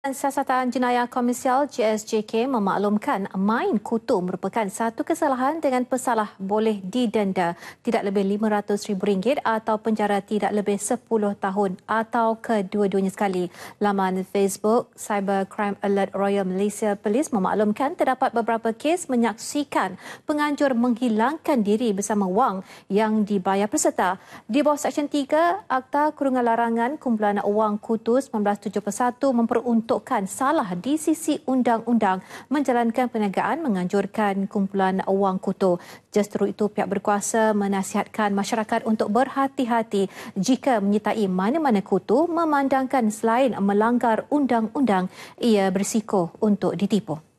Dan siasatan jenayah komersial JSJK memaklumkan main kutu merupakan satu kesalahan dengan pesalah boleh didenda tidak lebih rm ringgit atau penjara tidak lebih 10 tahun atau kedua-duanya sekali. Laman Facebook Cyber Crime Alert Royal Malaysia Police memaklumkan terdapat beberapa kes menyaksikan penganjur menghilangkan diri bersama wang yang dibayar peserta. Di bawah Seksyen 3, Akta Kurungan Larangan Kumpulan Wang Kutu 1971 memperuntukkan peruntukan salah di sisi undang-undang menjalankan perniagaan menganjurkan kumpulan wang kutu. Justru itu pihak berkuasa menasihatkan masyarakat untuk berhati-hati jika menyertai mana-mana kutu memandangkan selain melanggar undang-undang ia bersiko untuk ditipu.